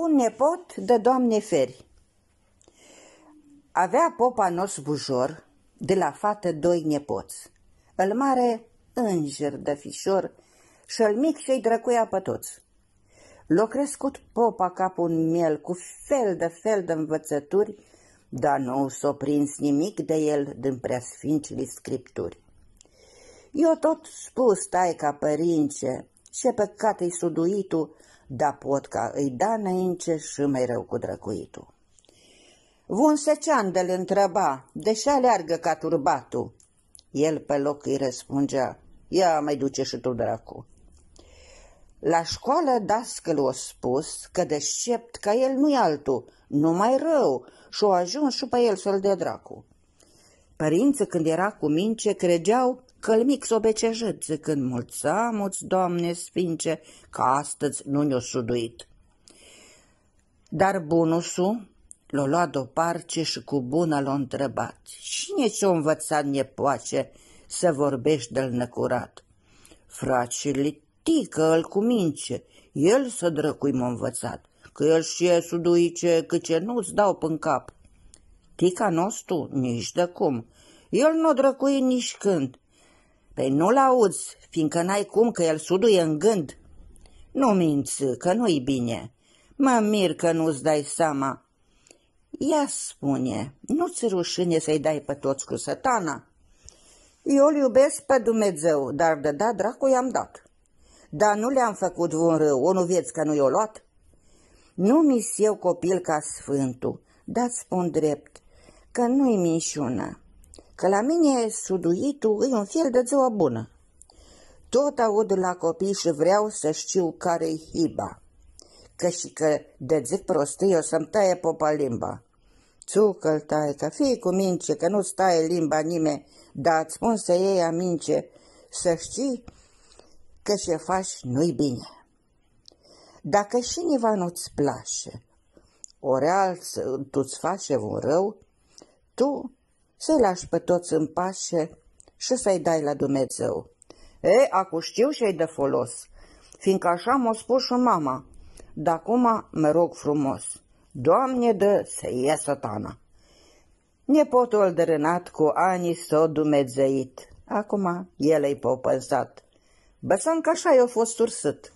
un nepot de doamne feri. Avea popa nos bujor, de la fată doi nepoți, îl mare înger de fișor și îl mic și-i drăcuia pe toți. L-a crescut popa cap un miel cu fel de fel de învățături, dar nu s-o prins nimic de el din preasfincile scripturi. Eu tot spus, taica părince, ce păcat-i suduitul, da ca îi da înainte și mai rău cu drăcuitul. Vun de l întreba, deși aleargă ca turbatul. El pe loc îi răspungea, ia mai duce și tu dracu. La școală dascăl o spus că deștept ca el nu-i altul, numai rău și o ajuns și pe el să-l dea dracu. Părinții când era cu mince credeau călmic s-o becejăță când mulțamuți, Doamne sfince, că astăzi nu ne-o suduit. Dar bunusul l-o lua deoparce și cu bună l-o întrebat. Cine ce o învățat nepoace să vorbești de-l necurat? Fracele tică îl cumince, el să drăcui m-a învățat, că el și e suduice, că ce nu-ți dau pân cap. Tica nostru nici de cum, el nu o drăcui nici când, Păi nu-l auzi, fiindcă n-ai cum că el suduie în gând. Nu minți, că nu-i bine. Mă mir că nu-ți dai seama. Ia spune, nu-ți rușine să-i dai pe toți cu satana? Eu-l iubesc pe Dumnezeu, dar de da dracu i-am dat. Dar nu le-am făcut vreun rău, o nu vieți că nu i-o luat? Nu mis eu copil ca sfântul, dar spun drept, că nu-i minșună că la mine suduitul e un fel de ziua bună. Tot aud la copii și vreau să știu care-i hiba. Că și că de zic prostii o să-mi taie popa limba. Țucă-l taie, că fii cu mince, că nu taie limba nimeni, dar îți spun să iei amince, să știi că ce faci nu-i bine. Dacă și niva nu-ți place, ori alți tu-ți face un rău, tu să-i lași pe toți în pașe și să-i dai la Dumnezeu. E, acu știu și ai de folos, fiindcă așa m-a spus și mama, dar acum mă rog frumos, Doamne dă să ia satana. Nepotul dărânat cu ani s o dumnezeit. Acum el i popăzat. Băsan că așa i-a fost ursât.